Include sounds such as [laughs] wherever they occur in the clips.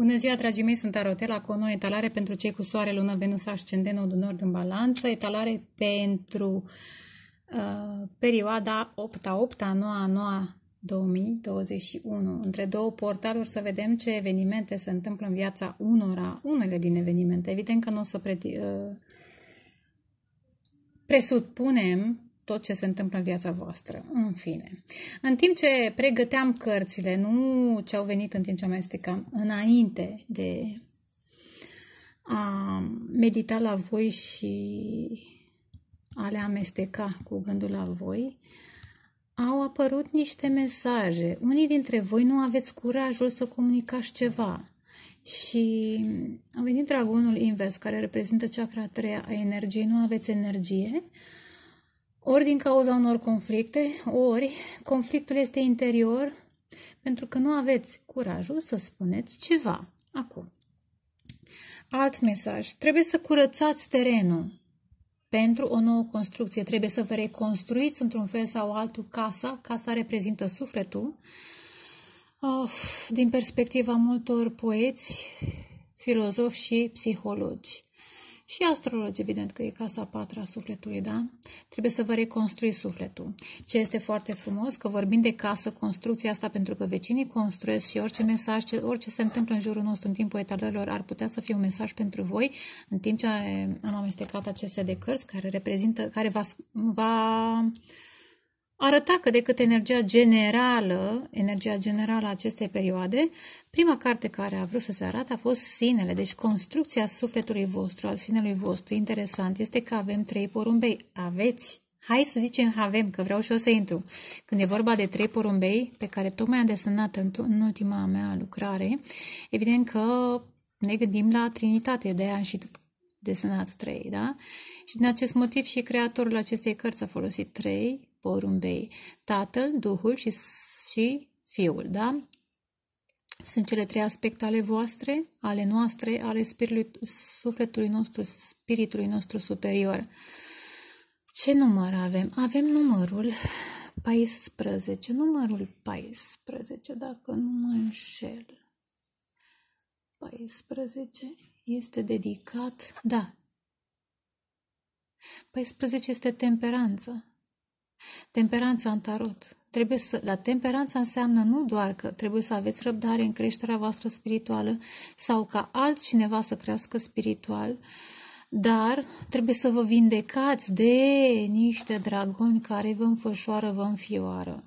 Bună ziua, dragii mei, sunt Arotela cu o nouă etalare pentru cei cu soare, lună, Venus, ascendent, nodul nord în balanță, etalare pentru uh, perioada 8-a, 8-a, 9-a, 9 2021. Între două portaluri să vedem ce evenimente se întâmplă în viața unora, unele din evenimente. Evident că nu o să pre- uh, presupunem tot ce se întâmplă în viața voastră. În fine. În timp ce pregăteam cărțile, nu ce au venit în timp ce amestecam, înainte de a medita la voi și a le amesteca cu gândul la voi, au apărut niște mesaje. Unii dintre voi nu aveți curajul să comunicați ceva. Și a venit dragonul invers, care reprezintă cea a treia a energiei. Nu aveți energie, ori din cauza unor conflicte, ori conflictul este interior pentru că nu aveți curajul să spuneți ceva. Acum, alt mesaj. Trebuie să curățați terenul pentru o nouă construcție. Trebuie să vă reconstruiți într-un fel sau altul casa. Casa reprezintă sufletul. Of, din perspectiva multor poeți, filozofi și psihologi. Și astrologi, evident că e casa patra a sufletului, da? Trebuie să vă reconstrui sufletul. Ce este foarte frumos, că vorbim de casă, construcția asta, pentru că vecinii construiesc și orice mesaj, orice se întâmplă în jurul nostru în timpul etalărilor, ar putea să fie un mesaj pentru voi, în timp ce am amestecat aceste de cărți care reprezintă, care va, va arăta că decât energia generală, energia generală a acestei perioade, prima carte care a vrut să se arate a fost sinele, deci construcția sufletului vostru, al sinelui vostru. Interesant este că avem trei porumbei, aveți Hai să zicem avem, că vreau și o să intru. Când e vorba de trei porumbei pe care tocmai am desenat în ultima mea lucrare, evident că ne gândim la Trinitate, de aia am și desenat trei, da? Și din acest motiv și creatorul acestei cărți a folosit trei porumbei. Tatăl, Duhul și, și Fiul, da? Sunt cele trei aspecte ale voastre, ale noastre, ale spiritului, sufletului nostru, spiritului nostru superior. Ce număr avem? Avem numărul 14, numărul 14, dacă nu mă înșel. 14 este dedicat, da. 14 este temperanță. Temperanța în tarot. Trebuie să, dar temperanța înseamnă nu doar că trebuie să aveți răbdare în creșterea voastră spirituală sau ca altcineva să crească spiritual, dar trebuie să vă vindecați de niște dragoni care vă înfășoară, vă înfioară.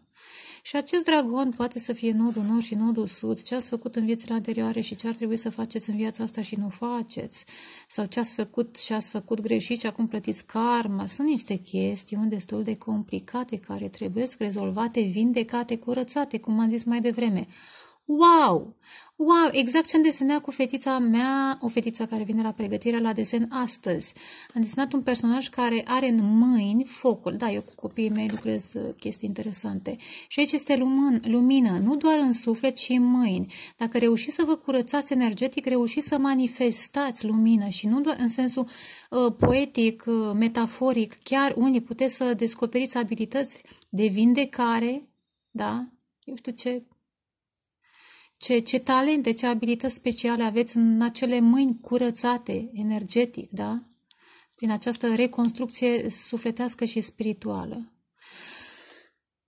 Și acest dragon poate să fie nodul nord și nodul sud, ce ați făcut în viețile anterioare și ce ar trebui să faceți în viața asta și nu faceți, sau ce ați făcut și ați făcut greșit și acum plătiți karma. Sunt niște chestiuni destul de complicate care trebuie rezolvate, vindecate, curățate, cum am zis mai devreme. Wow! Wow! Exact ce am desenat cu fetița mea, o fetiță care vine la pregătirea la desen astăzi. Am desenat un personaj care are în mâini focul. Da, eu cu copiii mei lucrez uh, chestii interesante. Și aici este lumân, lumină, nu doar în suflet, ci în mâini. Dacă reușiți să vă curățați energetic, reușiți să manifestați lumină și nu doar în sensul uh, poetic, uh, metaforic, chiar unii puteți să descoperiți abilități de vindecare, da? Eu știu ce ce, ce talente, ce abilități speciale aveți în acele mâini curățate, energetic, da? Prin această reconstrucție sufletească și spirituală.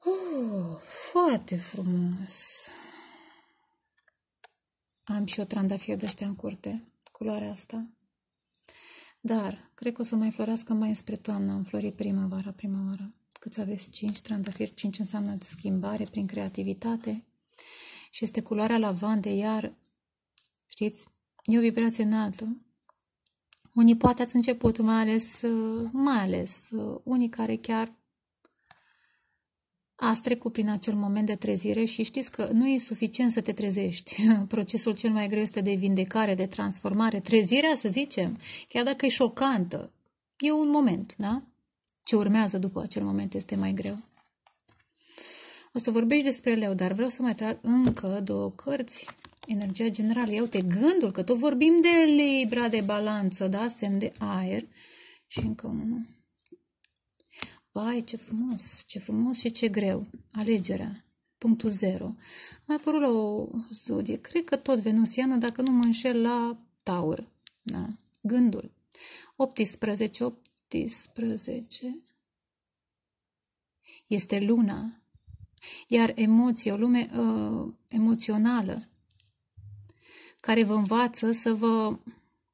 Uh, foarte frumos! Am și o trandafir de ăștia în curte, culoarea asta. Dar, cred că o să mai florească mai înspre toamnă, flori primăvara, primăvara. Câți aveți cinci trandafiri, Cinci înseamnă schimbare prin creativitate, și este culoarea lavandei, iar, știți, e o vibrație înaltă. Unii poate ați început, mai ales, mai ales unii care chiar ați trecut prin acel moment de trezire și știți că nu e suficient să te trezești. [laughs] Procesul cel mai greu este de vindecare, de transformare. Trezirea, să zicem, chiar dacă e șocantă, e un moment, da? Ce urmează după acel moment este mai greu. O să vorbești despre Leo, dar vreau să mai trag încă două cărți. Energia generală. Ia te gândul, că tot vorbim de libra, de balanță, da? Semn de aer. Și încă unul. Vai, ce frumos, ce frumos și ce greu. Alegerea. Punctul zero. Mai apărut la o zodie. Cred că tot venusiană, dacă nu mă înșel, la taur. Da? Gândul. 18, 18. Este luna. Iar emoții, o lume uh, emoțională, care vă învață să vă...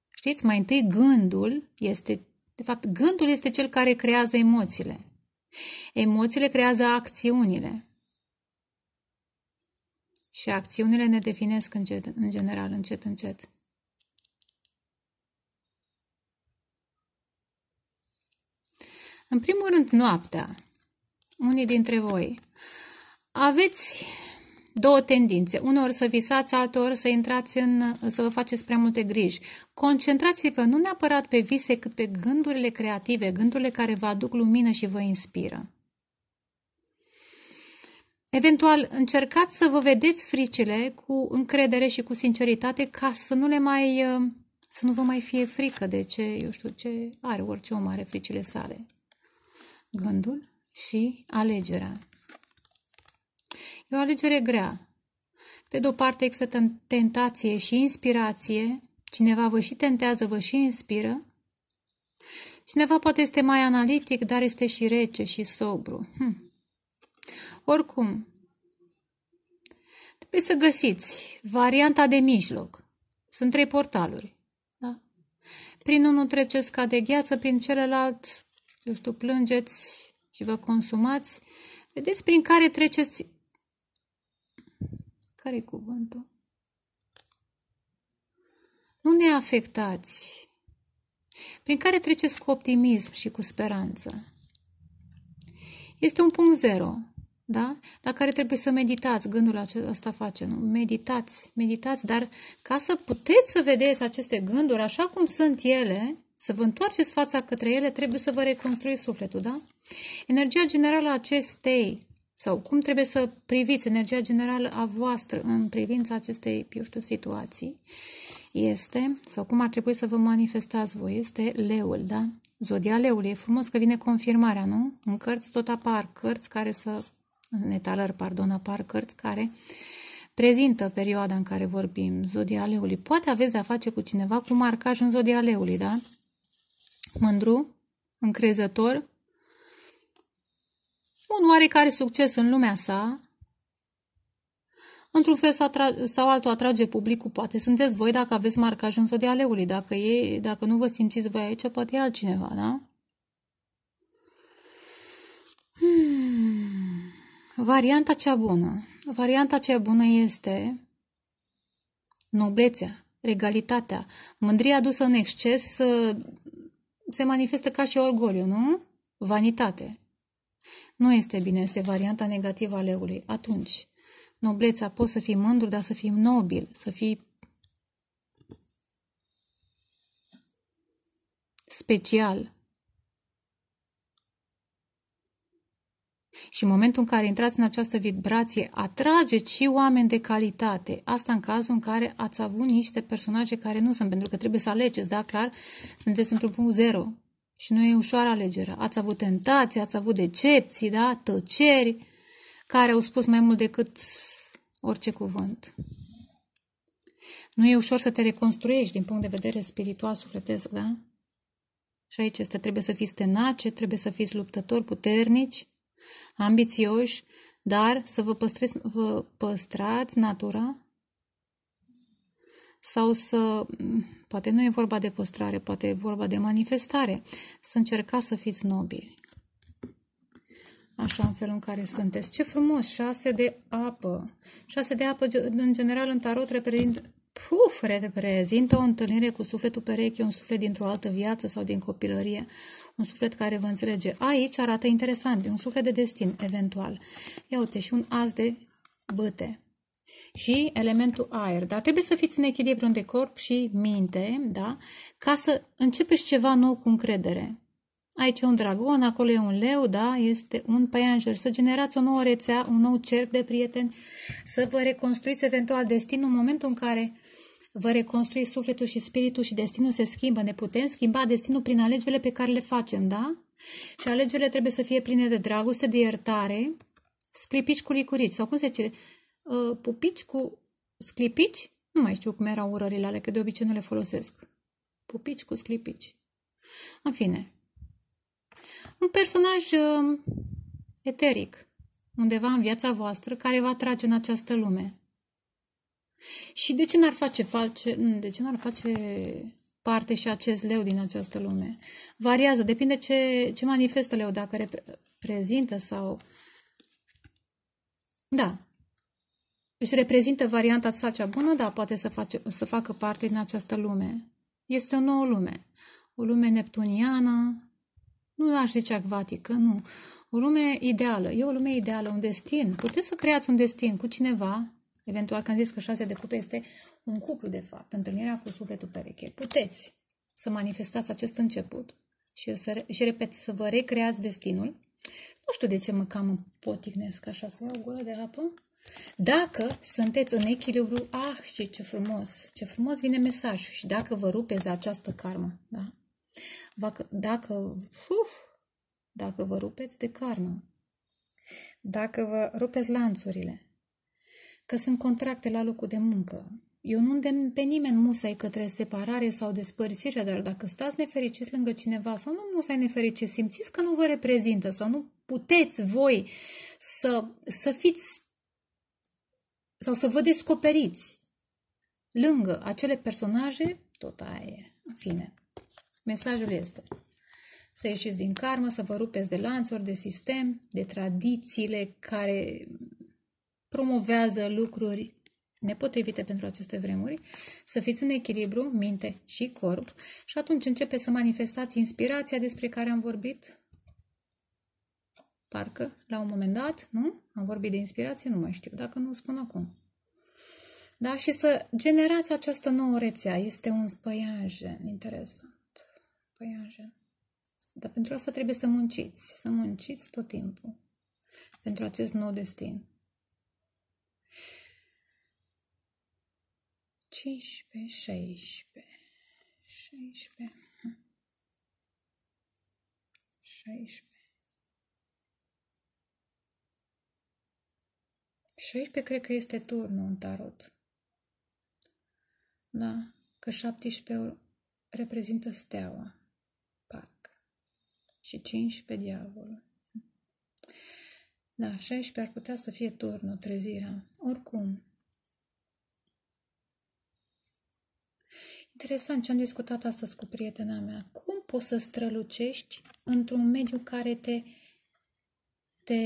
Știți, mai întâi gândul este... De fapt, gândul este cel care creează emoțiile. Emoțiile creează acțiunile. Și acțiunile ne definesc încet, în general, încet, încet. În primul rând, noaptea. Unii dintre voi aveți două tendințe. unor să visați, alteori să intrați în, să vă faceți prea multe griji. Concentrați-vă nu neapărat pe vise, cât pe gândurile creative, gândurile care vă aduc lumină și vă inspiră. Eventual, încercați să vă vedeți fricile cu încredere și cu sinceritate ca să nu le mai să nu vă mai fie frică de ce, eu știu ce, are orice om are fricile sale. Gândul și alegerea. E o alegere grea. Pe de-o parte există tentație și inspirație, cineva vă și tentează, vă și inspiră. Cineva poate este mai analitic, dar este și rece și sobru. Hm. Oricum, trebuie să găsiți varianta de mijloc. Sunt trei portaluri. Da? Prin unul treceți ca de gheață, prin celălalt, eu știu, plângeți și vă consumați. Vedeți prin care treceți care cuvântul? Nu ne afectați, prin care treceți cu optimism și cu speranță. Este un punct zero, da? La care trebuie să meditați, gândul acesta face, nu Meditați, meditați, dar ca să puteți să vedeți aceste gânduri așa cum sunt ele, să vă întoarceți fața către ele, trebuie să vă reconstruiți sufletul, da? Energia generală a acestei sau cum trebuie să priviți energia generală a voastră în privința acestei, eu știu, situații, este, sau cum ar trebui să vă manifestați voi, este leul, da? Zodia leului. E frumos că vine confirmarea, nu? În cărți tot apar cărți care să, în etalări, pardon, apar cărți care prezintă perioada în care vorbim, zodia leului. Poate aveți de-a face cu cineva cu marcaj în zodia leului, da? Mândru, încrezător, un oarecare succes în lumea sa, într-un fel sau, sau altul atrage publicul. Poate sunteți voi dacă aveți marcaj în zodia leului, dacă, e, dacă nu vă simțiți voi aici, poate e altcineva, da? Hmm. Varianta cea bună. Varianta cea bună este noblețea, regalitatea, mândria dusă în exces se manifestă ca și orgoliu, nu? Vanitate. Nu este bine, este varianta negativă a leului. Atunci, nobleța, poți să fii mândru, dar să fii nobil, să fii special. Și în momentul în care intrați în această vibrație, atrageți și oameni de calitate. Asta în cazul în care ați avut niște personaje care nu sunt, pentru că trebuie să alegeți, da, clar, sunteți într-un punct zero. Și nu e ușoară alegerea. Ați avut tentații, ați avut decepții, da? tăceri, care au spus mai mult decât orice cuvânt. Nu e ușor să te reconstruiești din punct de vedere spiritual, sufletesc, da? Și aici este, trebuie să fiți tenace, trebuie să fiți luptători puternici, ambițioși, dar să vă păstrezi, vă păstrați natura sau să, poate nu e vorba de păstrare, poate e vorba de manifestare, să încercați să fiți nobili. Așa, în felul în care sunteți. Ce frumos! Șase de apă. Șase de apă, în general, în tarot reprezintă, puf, reprezintă o întâlnire cu sufletul pereche, un suflet dintr-o altă viață sau din copilărie, un suflet care vă înțelege. Aici arată interesant, un suflet de destin, eventual. Ia uite, și un as de băte și elementul aer. Dar trebuie să fiți în echilibru între corp și minte, da? ca să începeți ceva nou cu încredere. Aici e un dragon, acolo e un leu, da? este un păianjer. Să generați o nouă rețea, un nou cerc de prieteni, să vă reconstruiți eventual destinul în momentul în care vă reconstrui sufletul și spiritul și destinul se schimbă. Ne putem schimba destinul prin alegerile pe care le facem, da? Și alegerile trebuie să fie pline de dragoste, de iertare, sclipici cu licurici, sau cum se zice, Uh, pupici cu sclipici. Nu mai știu cum erau urările alea, că de obicei nu le folosesc. Pupici cu sclipici. În fine. Un personaj uh, eteric undeva în viața voastră care va trage în această lume. Și de ce n-ar face, face, mm, de ce n-ar face parte și acest leu din această lume? Variază, depinde ce, ce manifestă leu, dacă reprezintă sau... Da, își reprezintă varianta sa cea bună, dar poate să, face, să facă parte din această lume. Este o nouă lume. O lume neptuniană, nu aș zice acvatică, nu. O lume ideală. E o lume ideală, un destin. Puteți să creați un destin cu cineva, eventual că am zis că șase de cupe este un cuplu, de fapt, întâlnirea cu sufletul pereche. Puteți să manifestați acest început și, să, și repet, să vă recreați destinul. Nu știu de ce mă cam poticnesc așa, să iau gură de apă. Dacă sunteți în echilibru, ah, și ce frumos, ce frumos vine mesajul și dacă vă rupeți de această karmă, da? Dacă, dacă, uf, dacă vă rupeți de karmă, dacă vă rupeți lanțurile, că sunt contracte la locul de muncă, eu nu îndemn pe nimeni musai către separare sau despărțire, dar dacă stați nefericiți lângă cineva sau nu musai nefericiți, simțiți că nu vă reprezintă sau nu puteți voi să, să fiți sau să vă descoperiți lângă acele personaje, tot aia e. În fine, mesajul este să ieșiți din karmă, să vă rupeți de lanțuri, de sistem, de tradițiile care promovează lucruri nepotrivite pentru aceste vremuri, să fiți în echilibru, minte și corp și atunci începe să manifestați inspirația despre care am vorbit, Parcă, la un moment dat, nu? Am vorbit de inspirație, nu mai știu, dacă nu spun acum. Da? Și să generați această nouă rețea. Este un spăianjen interesant. Spăianjen. Dar pentru asta trebuie să munciți. Să munciți tot timpul. Pentru acest nou destin. 15, 16, 16, 16. Și aici pe cred că este turnul în tarot. Da? Că 17 reprezintă steaua. Pac. Și 15 diavolul. Da, 16 ar putea să fie turnul, trezirea. Oricum. Interesant ce am discutat astăzi cu prietena mea. Cum poți să strălucești într-un mediu care te, te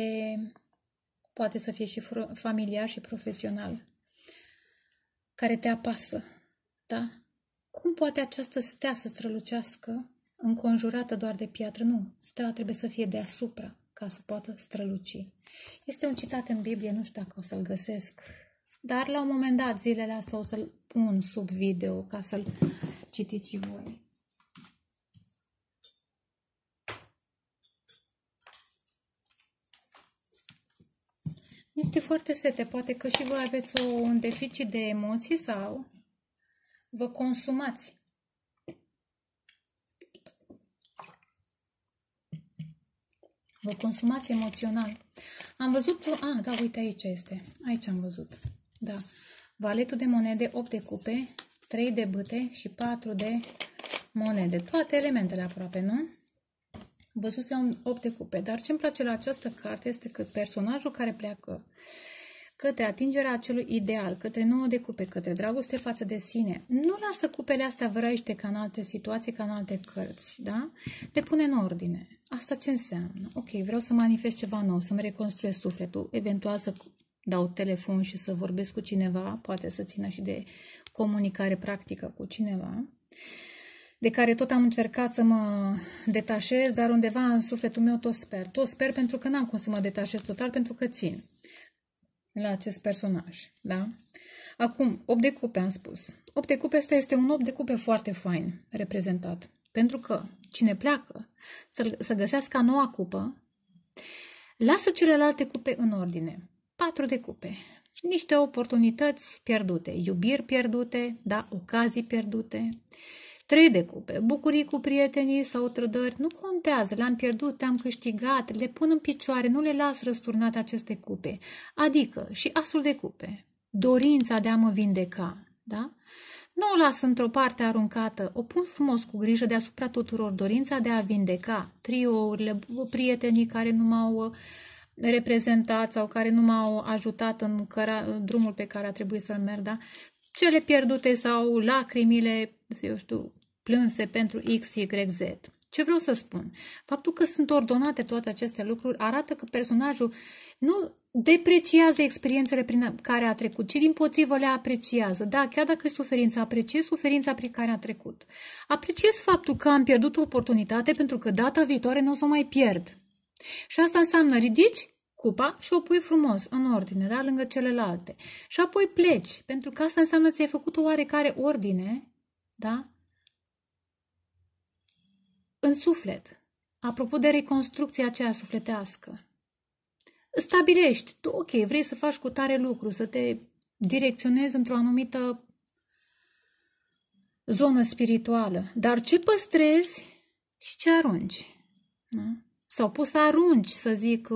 poate să fie și familiar și profesional, care te apasă, da? Cum poate această stea să strălucească înconjurată doar de piatră? Nu, stea trebuie să fie deasupra ca să poată străluci. Este un citat în Biblie, nu știu dacă o să-l găsesc, dar la un moment dat zilele astea o să-l pun sub video ca să-l citiți și voi. Este foarte sete. Poate că și voi aveți o, un deficit de emoții sau vă consumați. Vă consumați emoțional. Am văzut... A, ah, da, uite, aici este. Aici am văzut. Da. Valetul de monede, 8 de cupe, 3 de bâte și 4 de monede. Toate elementele aproape, nu? un 8 cupe, dar ce-mi place la această carte este că personajul care pleacă către atingerea acelui ideal, către nouă de cupe, către dragoste față de sine. Nu lasă cupele astea vrăiște ca în alte situații, ca în alte cărți, da? Le pune în ordine. Asta ce înseamnă? Ok, vreau să manifest ceva nou, să-mi reconstruiesc sufletul, eventual să dau telefon și să vorbesc cu cineva, poate să țină și de comunicare practică cu cineva. Uh, de care tot am încercat să mă detașez, dar undeva în sufletul meu tot sper. Tot sper pentru că n-am cum să mă detașez total, pentru că țin la acest personaj. Da? Acum, 8 de cupe am spus. 8 de cupe, asta este un 8 de cupe foarte fain reprezentat. Pentru că cine pleacă să, să găsească a noua cupă, lasă celelalte cupe în ordine. 4 de cupe. Niște oportunități pierdute, iubiri pierdute, da, ocazii pierdute, uh, Trei de cupe, bucurii cu prietenii sau trădări, nu contează, le-am pierdut, le-am câștigat, le pun în picioare, nu le las răsturnate aceste cupe. Adică și asul de cupe, dorința de a mă vindeca, da? Nu o las într-o parte aruncată, o pun frumos cu grijă deasupra tuturor, dorința de a vindeca, triourile, prietenii care nu m-au uh, reprezentat sau care nu m-au ajutat în căra, drumul pe care a trebuit să-l merg, da? Cele pierdute sau lacrimile, eu știu, plânse pentru X, Y, Z. Ce vreau să spun? Faptul că sunt ordonate toate aceste lucruri arată că personajul nu depreciază experiențele prin care a trecut, ci din potrivă le apreciază. Da, chiar dacă e suferință, apreciez suferința prin care a trecut. Apreciez faptul că am pierdut o oportunitate pentru că data viitoare nu o să o mai pierd. Și asta înseamnă ridici cupa și o pui frumos, în ordine, da, lângă celelalte. Și apoi pleci, pentru că asta înseamnă că ți-ai făcut o oarecare ordine, da, în suflet. Apropo de reconstrucția aceea sufletească. Stabilești, tu, ok, vrei să faci cu tare lucru, să te direcționezi într-o anumită zonă spirituală, dar ce păstrezi și ce arunci. Da? Sau poți să arunci, să zic,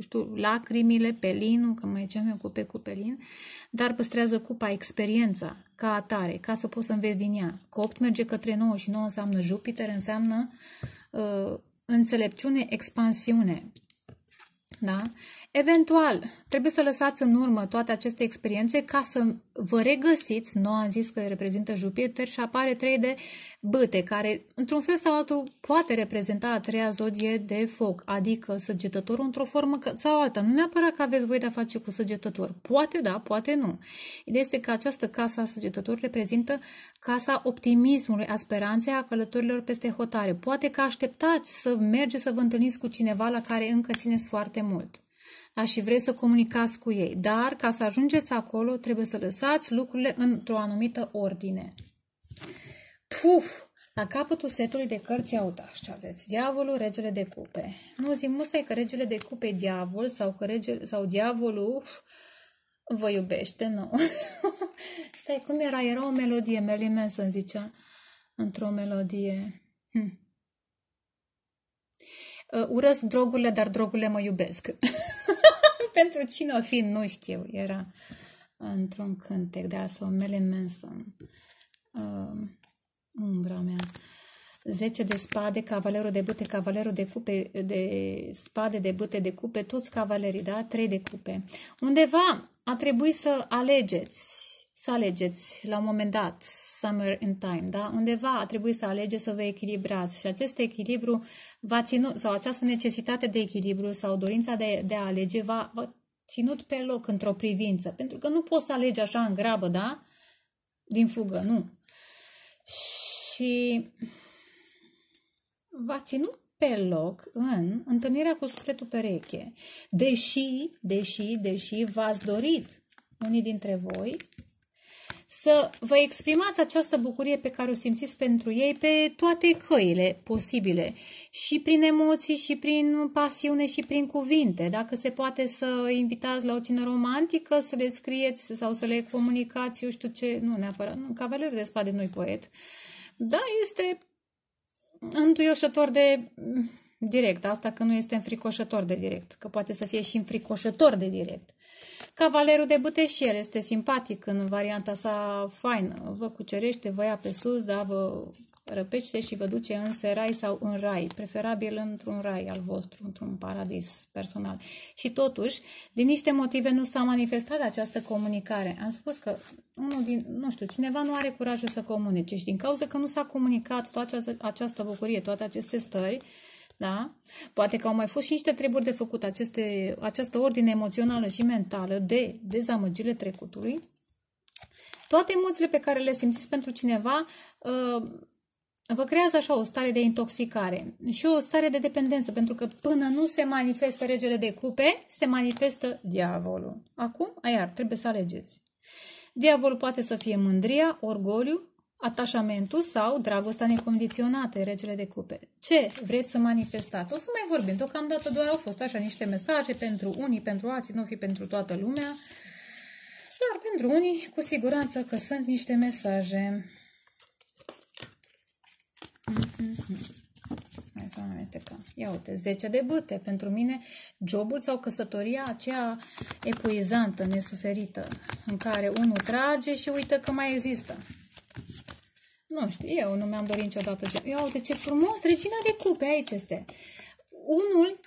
știu, lacrimile, pelinul, că mai ziceam eu cupe cu pelin, dar păstrează cupa experiența ca atare, ca să poți să înveți din ea. Că 8 merge către 9 și 9 înseamnă Jupiter, înseamnă uh, înțelepciune, expansiune. Da? Eventual, trebuie să lăsați în urmă toate aceste experiențe ca să vă regăsiți, nu am zis că reprezintă Jupiter și apare trei de băte, care într-un fel sau altul poate reprezenta a treia zodie de foc, adică săgetătorul într-o formă sau alta. Nu neapărat că aveți voie de-a face cu săgetător. Poate da, poate nu. Ideea este că această casa săgetător reprezintă casa optimismului, a speranței, a călătorilor peste hotare. Poate că așteptați să mergeți să vă întâlniți cu cineva la care încă țineți foarte mult da, și vreți să comunicați cu ei. Dar ca să ajungeți acolo, trebuie să lăsați lucrurile într-o anumită ordine. Puf! La capătul setului de cărți autași ce aveți. Diavolul, regele de cupe. Nu zic musai că regele de cupe e diavol sau, că regele, sau diavolul vă iubește, nu. [laughs] Stai, cum era? Era o melodie, Merlin Manson zicea, într-o melodie. Hm. Uh, urăsc drogurile, dar drogurile mă iubesc. [laughs] Pentru cine o fi, nu știu. Era uh, într-un cântec de sau Marilyn Manson. Uh, umbra mea. 10 de spade, cavalerul de bute, cavalerul de cupe, de spade, de bute, de cupe, toți cavalerii, da? 3 de cupe. Undeva a trebuit să alegeți să alegeți la un moment dat, somewhere in time, da? undeva a trebuit să alegeți să vă echilibrați și acest echilibru va ținut, sau această necesitate de echilibru sau dorința de, de a alege va, va ținut pe loc într-o privință, pentru că nu poți să alegi așa în grabă, da? Din fugă, nu. Și va ținut pe loc în întâlnirea cu sufletul pereche, deși, deși, deși v-ați dorit unii dintre voi să vă exprimați această bucurie pe care o simțiți pentru ei pe toate căile posibile și prin emoții și prin pasiune și prin cuvinte. Dacă se poate să invitați la o cină romantică, să le scrieți sau să le comunicați, eu știu ce, nu neapărat, nu, Cavalerul de Spade nu-i poet, dar este întuioșător de direct, asta că nu este înfricoșător de direct, că poate să fie și înfricoșător de direct. Uh, Cavalerul de buteșier este simpatic în varianta sa faină. Vă cucerește, vă ia pe sus, dar vă răpește și vă duce în serai sau în rai, preferabil într-un rai al vostru, într-un paradis personal. Și totuși, din niște motive nu s-a manifestat această comunicare. Am spus că unul din, nu știu, cineva nu are curajul să comunice și din cauza că nu s-a comunicat toată această bucurie, toate aceste stări, da? Poate că au mai fost și niște treburi de făcut aceste, această ordine emoțională și mentală de dezamăgire trecutului. Toate emoțiile pe care le simțiți pentru cineva uh, vă creează așa o stare de intoxicare și o stare de dependență, pentru că până nu se manifestă regele de cupe, se manifestă diavolul. Acum, aia, trebuie să alegeți. Diavolul poate să fie mândria, orgoliu, Atașamentul sau dragostea necondiționată regele de cupe. Ce vreți să manifestați? O să mai vorbim. Deocamdată doar au fost așa niște mesaje pentru unii, pentru alții, nu fi pentru toată lumea. Dar pentru unii, cu siguranță că sunt niște mesaje. Mm-hmm. Hai să nu amestecăm. Ia uite, 10 de băte. Pentru mine, jobul sau căsătoria aceea epuizantă, nesuferită, în care unul trage și uită că mai există. Nu știu, eu nu mi-am dorit niciodată. Ia uite ce frumos, regina de cupe, aici este. Unul,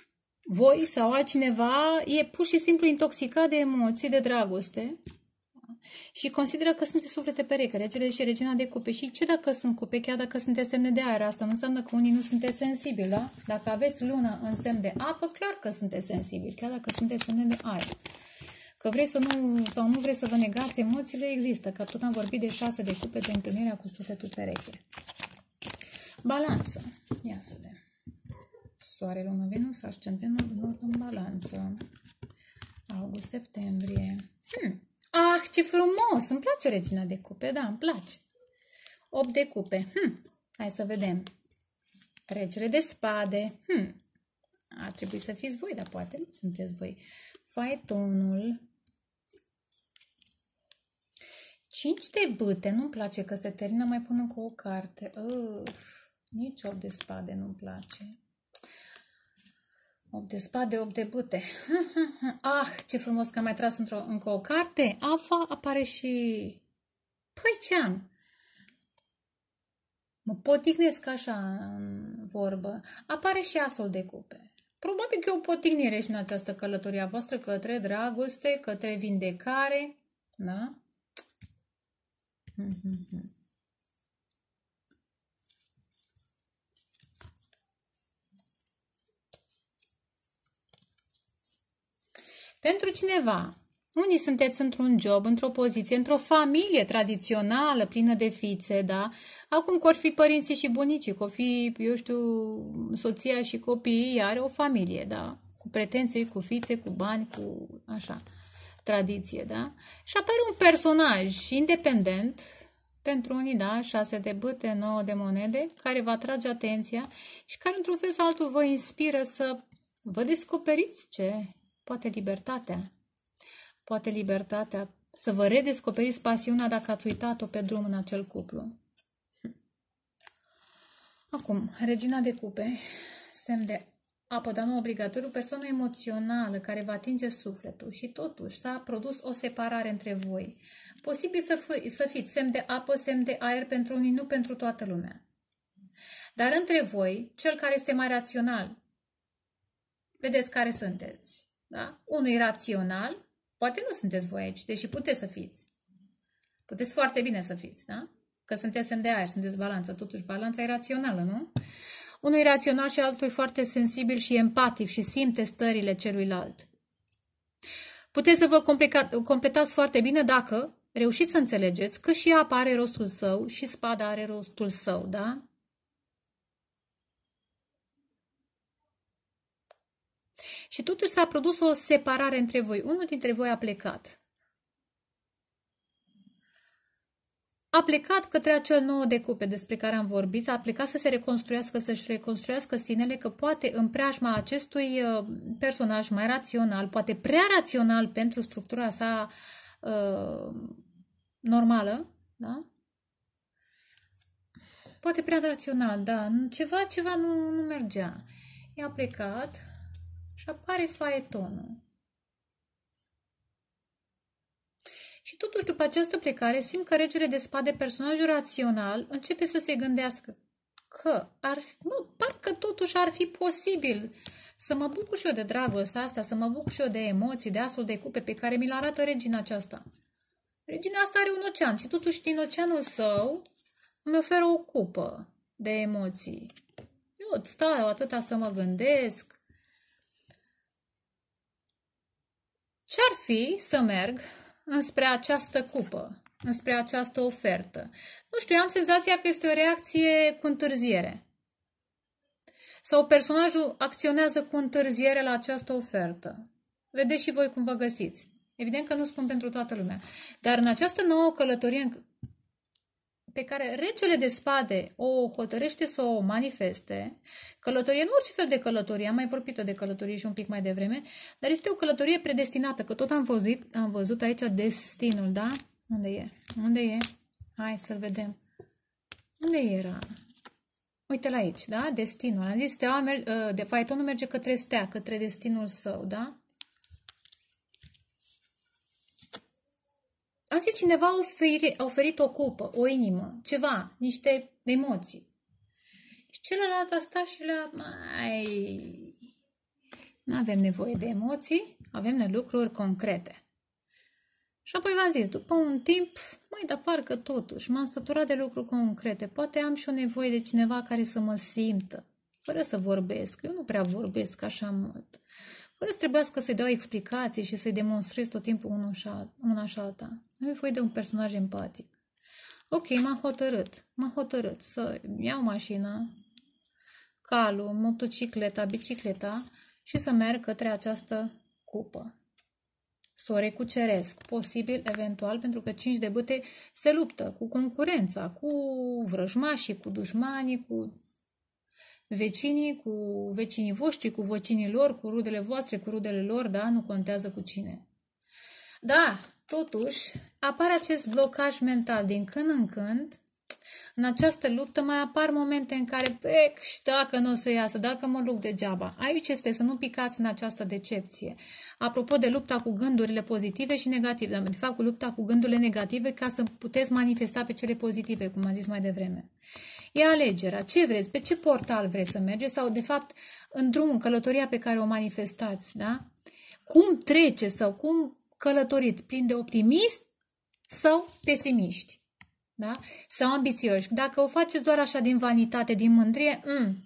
voi sau altcineva, e pur și simplu intoxicat de emoții, de dragoste și consideră că sunteți suflete pereche, regele și regina de cupe. Și ce dacă sunt cupe, chiar dacă sunteți semne de aer? Asta nu înseamnă că unii nu sunteți sensibili, da? Dacă aveți lună în semn de apă, clar că sunteți sensibili, chiar dacă sunteți semne de aer. Că vrei să nu, sau nu vrei să vă negați, emoțiile există, că tot am vorbit de șase de cupe de întâlnirea cu sufletul pereche. Balanță. Ia să vedem. Soare, lună, Venus, ascendentul nord în balanță. August, septembrie. Hmm. Ah, ce frumos! Îmi place regina de cupe, da, îmi place. 8 de cupe. Hmm. Hai să vedem. Regele de spade. Hmm. Ar trebui să fiți voi, dar poate nu sunteți voi. Faetonul, 5 de bâte. Nu-mi place că se termină mai pun cu o carte. Uf, nici 8 de spade nu-mi place. 8 de spade, 8 de bâte. [laughs] ah, ce frumos că am mai tras într-o, încă o carte. Afa apare și... Păi ce am? Mă potignesc așa în vorbă. Apare și asul de cupe. Probabil că e o potignire și în această călătorie a voastră către dragoste, către vindecare. Da? Pentru cineva, unii sunteți într-un job, într-o poziție, într-o familie tradițională, plină de fițe, da? Acum că fi părinții și bunicii, că fi, eu știu, soția și copiii, are o familie, da? Cu pretenții, cu fițe, cu bani, cu așa tradiție, da? Și apare un personaj independent, pentru unii, da, șase de băte, nouă de monede, care vă atrage atenția și care, într-un fel sau altul, vă inspiră să vă descoperiți ce? Poate libertatea. Poate libertatea să vă redescoperiți pasiunea dacă ați uitat-o pe drum în acel cuplu. Hm. Acum, regina de cupe, semn de Apodanul obligatoriu, persoană emoțională care va atinge sufletul și totuși s-a produs o separare între voi. Posibil să, fi, să fiți semn de apă, semn de aer pentru unii, nu pentru toată lumea. Dar între voi, cel care este mai rațional, vedeți care sunteți. Da? Unul rațional, poate nu sunteți voi aici, deși puteți să fiți. Puteți foarte bine să fiți, da? Că sunteți semn de aer, sunteți balanță. Totuși, balanța e rațională, nu? unui rațional și altui foarte sensibil și empatic și simte stările celuilalt. Puteți să vă complica, completați foarte bine dacă reușiți să înțelegeți că și apa are rostul său și spada are rostul său, da? Și totuși s-a produs o separare între voi. Unul dintre voi a plecat. a plecat către acel nou de cupe despre care am vorbit, a plecat să se reconstruiască, să-și reconstruiască sinele, că poate în preajma acestui uh, personaj mai rațional, poate prea rațional pentru structura sa uh, normală, da? Poate prea rațional, da, ceva, ceva nu, nu mergea. I-a plecat și apare faetonul. Și totuși, după această plecare, simt că regele de spade, personajul rațional, începe să se gândească că ar fi, mă, parcă totuși ar fi posibil să mă bucur și eu de dragostea asta, să mă bucur și eu de emoții, de asul de cupe pe care mi-l arată regina aceasta. Regina asta are un ocean și totuși din oceanul său îmi oferă o cupă de emoții. Eu stau atâta să mă gândesc. Ce-ar fi să merg înspre această cupă, înspre această ofertă. Nu știu, am senzația că este o reacție cu întârziere. Sau personajul acționează cu întârziere la această ofertă. Vedeți și voi cum vă găsiți. Evident că nu spun pentru toată lumea. Dar în această nouă călătorie pe care regele de spade o hotărăște să o manifeste, călătorie, nu orice fel de călătorie, am mai vorbit-o de călătorie și un pic mai devreme, dar este o călătorie predestinată, că tot am văzut, am văzut aici destinul, da? Unde e? Unde e? Hai să-l vedem. Unde era? Uite la aici, da? Destinul. Am zis, steaua ă, de faetonul merge către stea, către destinul său, da? a zis cineva, a oferi, oferit o cupă, o inimă, ceva, niște emoții. Și celălalt a stat și la... Mai... Nu avem nevoie de emoții, avem de lucruri concrete. Și apoi v-am zis, după un timp, mai dar parcă totuși m-am săturat de lucruri concrete. Poate am și o nevoie de cineva care să mă simtă, fără să vorbesc. Eu nu prea vorbesc așa mult fără să trebuiască să-i dau explicații și să-i demonstrez tot timpul unul și alt, una și alta. Nu e voie de un personaj empatic. Ok, m-am hotărât. M-am hotărât să iau mașina, calul, motocicleta, bicicleta și să merg către această cupă. Să o recuceresc, posibil, eventual, pentru că cinci de băte se luptă cu concurența, cu vrăjmașii, cu dușmanii, cu vecinii cu vecinii voștri, cu vecinii lor, cu rudele voastre, cu rudele lor, da? Nu contează cu cine. Da, totuși, apare acest blocaj mental din când în când, în această luptă mai apar momente în care, bec, și dacă nu o să iasă, dacă mă lupt degeaba. Aici este să nu picați în această decepție. Apropo de lupta cu gândurile pozitive și negative, dar de fapt cu lupta cu gândurile negative ca să puteți manifesta pe cele pozitive, cum am zis mai devreme. E alegerea. Ce vreți? Pe ce portal vreți să mergeți? Sau, de fapt, în drum, călătoria pe care o manifestați, da? Cum trece sau cum călătoriți? Plin de optimist sau pesimiști? Da? Sau ambițioși. Dacă o faceți doar așa din vanitate, din mândrie, mm,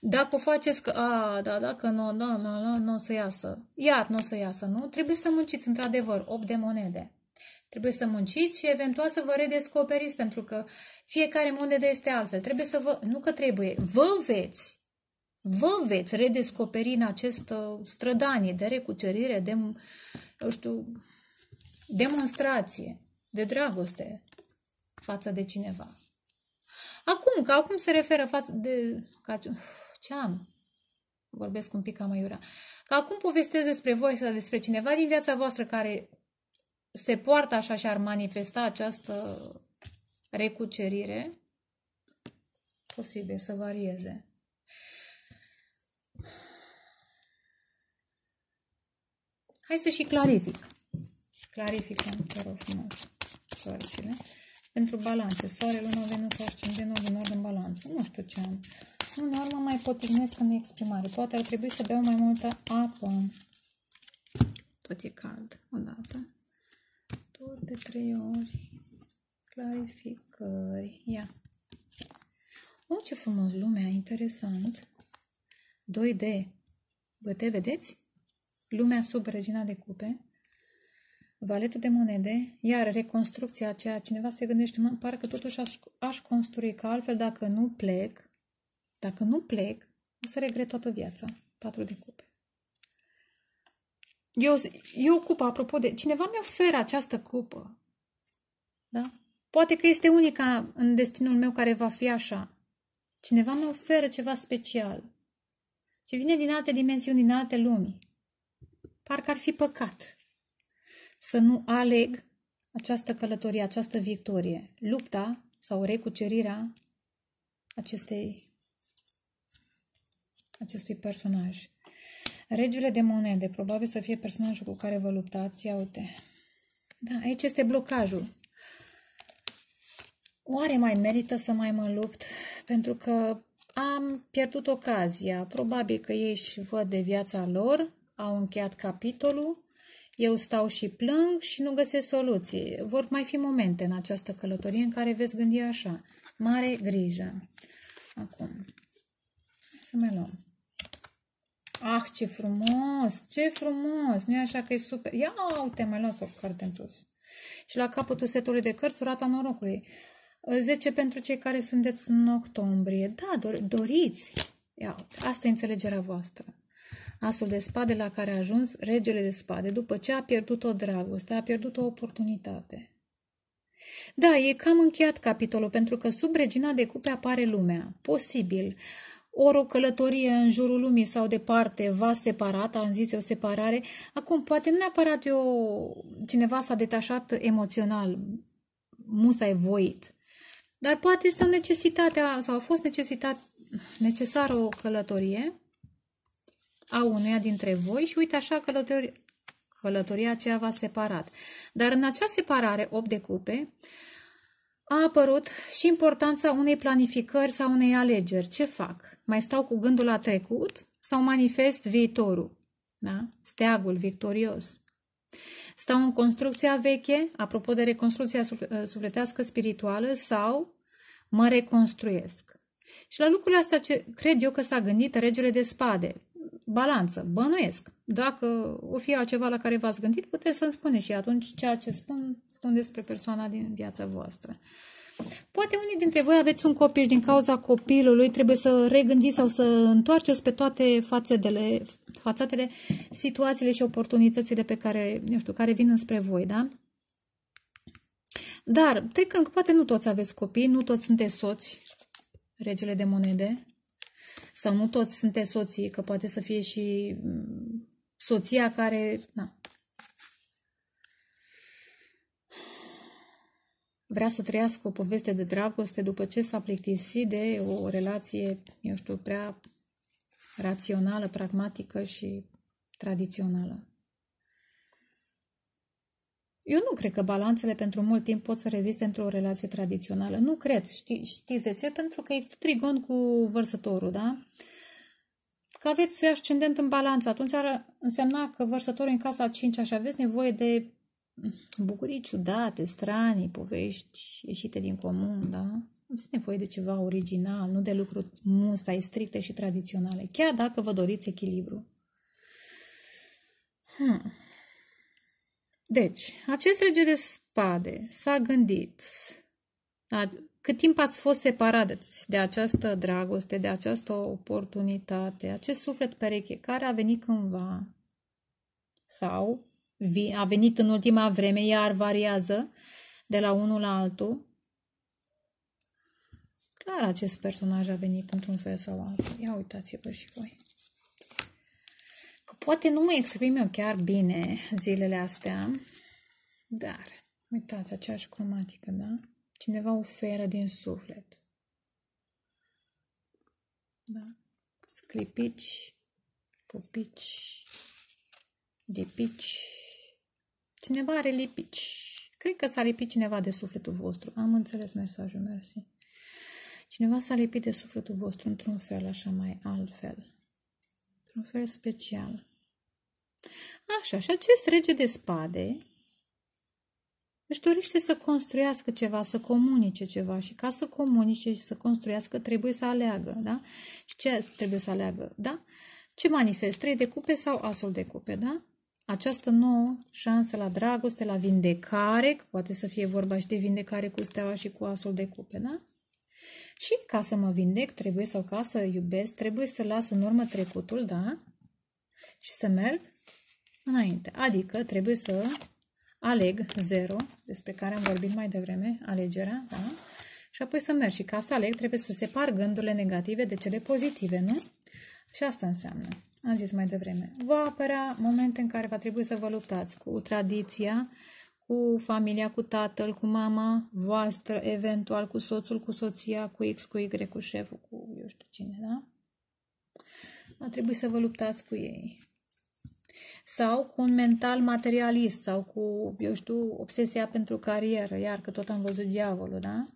dacă o faceți că, a, da, da, că nu, da, nu, nu, nu o să iasă. Iar nu o să iasă, nu? Trebuie să munciți, într-adevăr, 8 de monede. Trebuie să munciți și eventual să vă redescoperiți, pentru că fiecare de este altfel. Trebuie să vă, nu că trebuie, vă veți, vă veți redescoperi în acest uh, strădanie de recucerire, de, eu știu, demonstrație, de dragoste față de cineva. Acum, că acum se referă față de... Ca, ce uh, am? Vorbesc un pic mai aiurea. Ca acum povestesc despre voi sau despre cineva din viața voastră care se poartă așa și ar manifesta această recucerire, posibil să varieze. Hai să și clarific. Clarificăm, te rog frumos, părțile. Pentru balanțe, soare, lună, venus, ascendent, din ordine balanță. Nu știu ce am. În urmă mai potignesc în exprimare. Poate ar trebui să beau mai multă apă. Tot e cald odată tot de trei ori clarificări. Ia. O, oh, ce frumos lumea, interesant. 2D. te vedeți? Lumea sub regina de cupe. Valetă de monede. Iar reconstrucția aceea, cineva se gândește, mă, parcă totuși aș, aș construi, că altfel dacă nu plec, dacă nu plec, o să regret toată viața. Patru de cupe. Eu, eu cupă, apropo de... Cineva mi oferă această cupă. Da? Poate că este unica în destinul meu care va fi așa. Cineva mi oferă ceva special. Ce vine din alte dimensiuni, din alte lumi. Parcă ar fi păcat să nu aleg această călătorie, această victorie, lupta sau recucerirea acestei, acestui personaj. Regele de monede, probabil să fie personajul cu care vă luptați. Ia uite. Da, aici este blocajul. Oare mai merită să mai mă lupt? Pentru că am pierdut ocazia. Probabil că ei își văd de viața lor, au încheiat capitolul, eu stau și plâng și nu găsesc soluții. Vor mai fi momente în această călătorie în care veți gândi așa. Mare grijă. Acum, să mai luăm. Ah, ce frumos! Ce frumos! nu e așa că e super? Ia uite, mai las o carte în plus. Și la capătul setului de cărți, urata norocului. 10 pentru cei care sunteți în octombrie. Da, dor- doriți! Ia uite, asta e înțelegerea voastră. Asul de spade la care a ajuns regele de spade, după ce a pierdut o dragoste, a pierdut o oportunitate. Da, e cam încheiat capitolul, pentru că sub regina de cupe apare lumea. Posibil ori o călătorie în jurul lumii sau departe, va separat, am zis o separare. Acum, poate nu neapărat eu, cineva s-a detașat emoțional, e voit, dar poate este o necesitate sau a fost necesitat, necesară o călătorie a unuia dintre voi și uite așa călători, călătoria aceea va separat. Dar în acea separare, 8 de cupe, uh, a apărut și importanța unei planificări sau unei alegeri. Ce fac? Mai stau cu gândul la trecut sau manifest viitorul? Da? Steagul victorios. Stau în construcția veche, apropo de reconstrucția ă, sufletească spirituală, sau mă reconstruiesc. Și la lucrurile astea ce cred eu că s-a gândit regele de spade, balanță, bănuiesc. Dacă o fi altceva la care v-ați gândit, puteți să-mi spuneți și atunci ceea ce spun, spun despre persoana din viața voastră. Poate unii dintre voi aveți un copil și din cauza copilului trebuie să regândiți sau să întoarceți pe toate fațetele, fațatele, situațiile și oportunitățile pe care, eu știu, care vin înspre voi, da? Dar, trecând, poate nu toți aveți copii, nu toți sunteți soți, regele de monede, sau nu toți sunteți soții, că poate să fie și mm, soția care na, vrea să trăiască o poveste de dragoste după ce s-a plictisit de o relație, eu știu, prea rațională, pragmatică și tradițională. Eu nu cred că balanțele pentru mult timp pot să reziste într-o relație tradițională. Nu cred. Ști, știți de ce? Pentru că există trigon cu vărsătorul, da? Că aveți ascendent în balanță, atunci ar însemna că vărsătorul în casa 5 și aveți nevoie de bucurii ciudate, stranii, povești ieșite din comun, da? Aveți nevoie de ceva original, nu de lucruri musai, stricte și tradiționale, chiar dacă vă doriți echilibru. Hmm. Deci, acest rege de spade s-a gândit la cât timp ați fost separați de această dragoste, de această oportunitate, acest suflet pereche care a venit cândva sau a venit în ultima vreme, iar variază de la unul la altul. Clar, acest personaj a venit într-un fel sau altul. Ia uitați-vă și voi poate nu mă exprim eu chiar bine zilele astea, dar uitați aceeași cromatică, da? Cineva oferă din suflet. Da? Sclipici, pupici, lipici. Cineva are lipici. Cred că s-a lipit cineva de sufletul vostru. Am înțeles mesajul, mersi. Cineva s-a lipit de sufletul vostru într-un fel așa mai altfel. Într-un fel special. Așa, și acest rege de spade își dorește să construiască ceva, să comunice ceva și ca să comunice și să construiască trebuie să aleagă, da? Și ce trebuie să aleagă, da? Ce manifest? Trei de cupe sau asul de cupe, da? Această nouă șansă la dragoste, la vindecare, că poate să fie vorba și de vindecare cu steaua și cu asul de cupe, da? Și ca să mă vindec, trebuie sau ca să iubesc, trebuie să las în urmă trecutul, da? Și să merg înainte. Adică trebuie să aleg 0, despre care am vorbit mai devreme, alegerea, da? Și apoi să merg. Și ca să aleg trebuie să separ gândurile negative de cele pozitive, nu? Și asta înseamnă, am zis mai devreme, va apărea momente în care va trebui să vă luptați cu tradiția, cu familia, cu tatăl, cu mama voastră, eventual cu soțul, cu soția, cu X, cu Y, cu șeful, cu eu știu cine, da? Va trebui să vă luptați cu ei sau cu un mental materialist sau cu, eu știu, obsesia pentru carieră, iar că tot am văzut diavolul, da?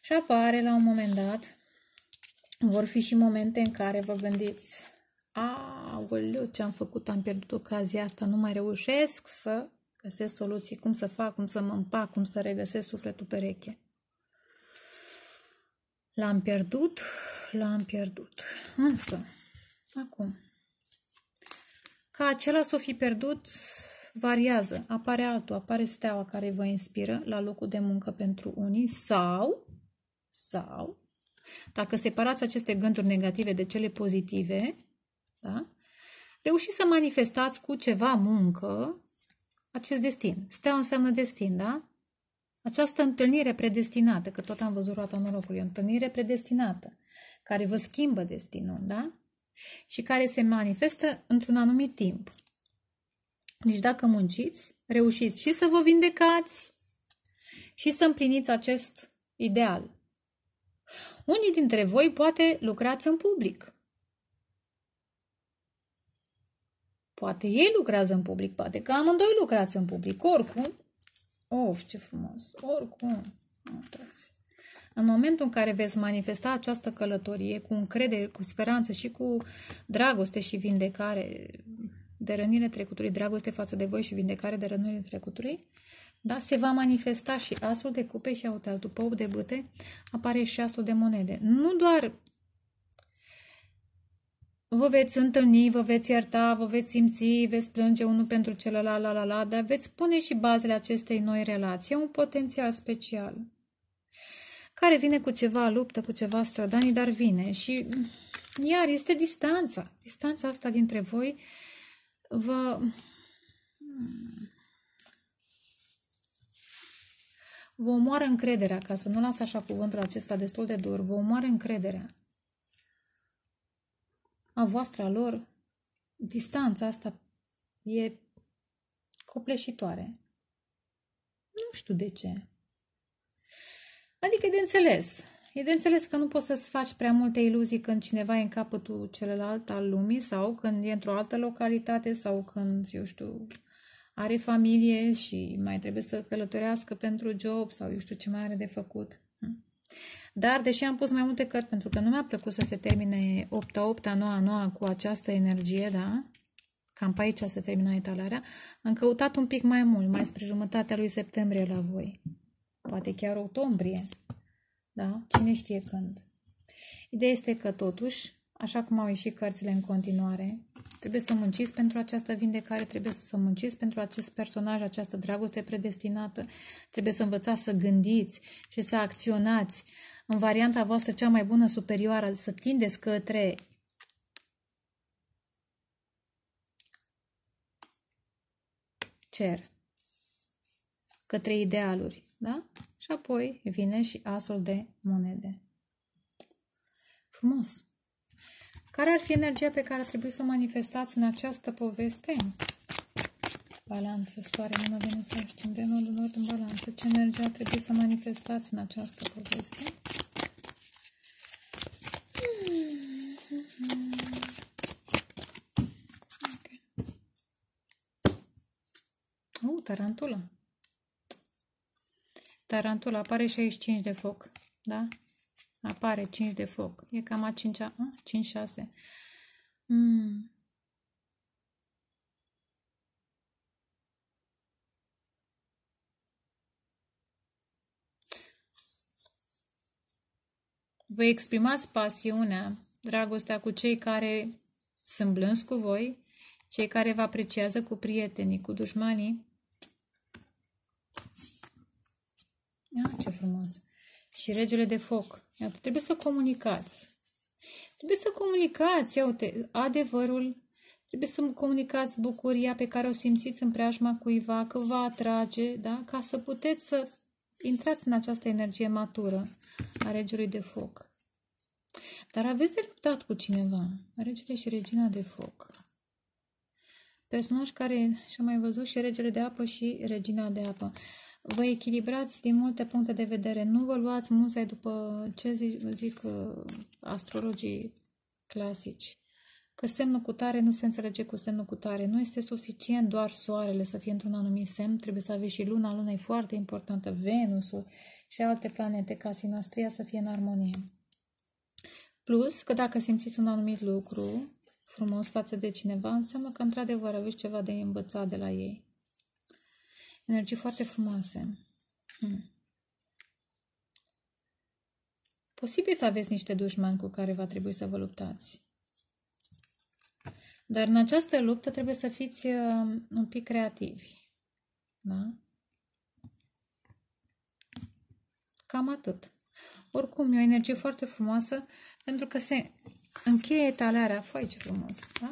Și apare la un moment dat, vor fi și momente în care vă gândiți, aoleu, ce am făcut, am pierdut ocazia asta, nu mai reușesc să găsesc soluții, cum să fac, cum să mă împac, cum să regăsesc sufletul pereche. L-am pierdut, l-am pierdut. Însă, acum, ca acela să o fi pierdut variază. Apare altul, apare steaua care vă inspiră la locul de muncă pentru unii sau, sau, dacă separați aceste gânduri negative de cele pozitive, da? reușiți să manifestați cu ceva muncă acest destin. Steaua înseamnă destin, da? Această întâlnire predestinată, că tot am văzut roata norocului, o întâlnire predestinată, care vă schimbă destinul, da? și care se manifestă într-un anumit timp. Deci dacă munciți, reușiți și să vă vindecați și să împliniți acest ideal. Unii dintre voi poate lucrați în public. Poate ei lucrează în public, poate că amândoi lucrați în public. Oricum, of, ce frumos, oricum, uitați. În momentul în care veți manifesta această călătorie cu încredere, cu speranță și cu dragoste și vindecare de rănile trecutului, dragoste față de voi și vindecare de rănile trecutului, da? se va manifesta și asul de cupe și auteaz. După 8 de bâte apare și asul de monede. Nu doar vă veți întâlni, vă veți ierta, vă veți simți, veți plânge unul pentru celălalt, la la la, dar veți pune și bazele acestei noi relații. E un potențial special care vine cu ceva luptă, cu ceva strădanii, dar vine. Și iar este distanța. Distanța asta dintre voi vă... Vă omoară încrederea, ca să nu las așa cuvântul acesta destul de dur, vă omoară încrederea a voastră, a lor, distanța asta e copleșitoare. Nu știu de ce. Adică e de înțeles. E de înțeles că nu poți să-ți faci prea multe iluzii când cineva e în capătul celălalt al lumii sau când e într-o altă localitate sau când, eu știu, are familie și mai trebuie să călătorească pentru job sau eu știu ce mai are de făcut. Hm. Dar, deși am pus mai multe cărți, pentru că nu mi-a plăcut să se termine 8 8 9 9 cu această energie, da? Cam pe aici se termina etalarea. Am căutat un pic mai mult, mai spre jumătatea lui septembrie la voi poate chiar octombrie, da? Cine știe când. Ideea este că totuși, așa cum au ieșit cărțile în continuare, trebuie să munciți pentru această vindecare, trebuie să munciți pentru acest personaj, această dragoste predestinată, trebuie să învățați să gândiți și să acționați în varianta voastră cea mai bună, superioară, să tindeți către cer, către idealuri. Da? Și apoi vine și asul de monede. Frumos! Care ar fi energia pe care ar trebui să o manifestați în această poveste? Balanță, soare, vine să venus, nu nord în balanță. Ce energie ar trebui să manifestați în această poveste? Hmm. Okay. Uh, tarantula. Tarantul apare și aici 5 de foc. Da? Apare 5 de foc. E cam a 5 a 5-6. Mm. Vă exprimați pasiunea, dragostea cu cei care sunt blânzi cu voi, cei care vă apreciază cu prietenii, cu dușmanii, Ah, ce frumos! Și regele de foc. Iată, trebuie să comunicați. Trebuie să comunicați, ia uite, adevărul. Trebuie să comunicați bucuria pe care o simțiți în preajma cuiva, că vă atrage, da? ca să puteți să intrați în această energie matură a regelui de foc. Dar aveți de luptat cu cineva, regele și regina de foc. Personaj care și-a mai văzut și regele de apă și regina de apă vă echilibrați din multe puncte de vedere. Nu vă luați muze după ce zic, zic uh, astrologii clasici. Că semnul cu tare nu se înțelege cu semnul cu tare. Nu este suficient doar soarele să fie într-un anumit semn, trebuie să aveți și luna. Luna e foarte importantă, Venusul și alte planete ca sinastria să fie în armonie. Plus că dacă simțiți un anumit lucru frumos față de cineva, înseamnă că într-adevăr aveți ceva de învățat de la ei. Energii foarte frumoase. Hmm. Posibil să aveți niște dușmani cu care va trebui să vă luptați. Dar în această luptă trebuie să fiți uh, un pic creativi. Da? Cam atât. Oricum, e o energie foarte frumoasă pentru că se încheie etalarea. foarte ce frumos! Da?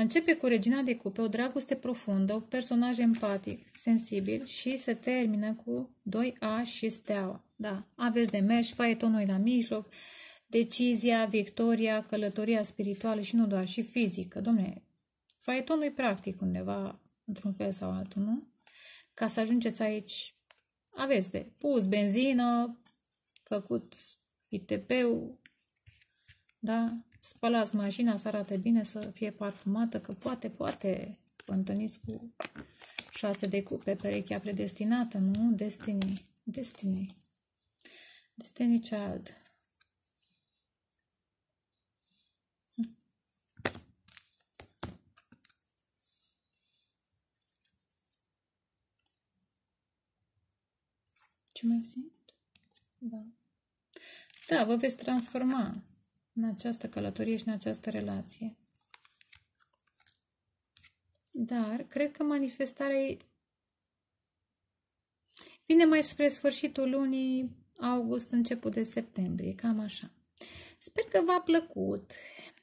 Începe cu regina de cupe, o dragoste profundă, un personaj empatic, sensibil și se termină cu 2A și steaua. Da, aveți de mers, faietonul la mijloc, decizia, victoria, călătoria spirituală și nu doar, și fizică. Domne, faietonul e practic undeva, într-un fel sau altul, nu? Ca să ajungeți aici, aveți de pus benzină, făcut ITP-ul, da? spălați mașina să arate bine, să fie parfumată, că poate, poate vă întâlniți cu șase de cupe, perechea predestinată, nu? Destiny, destiny, destiny child. Ce mai simt? Da. Da, vă veți transforma în această călătorie și în această relație. Dar cred că manifestarea vine mai spre sfârșitul lunii august, început de septembrie, cam așa. Sper că v-a plăcut.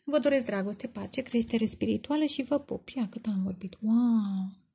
Vă doresc dragoste, pace, creștere spirituală și vă pup. Ia cât am vorbit. Wow!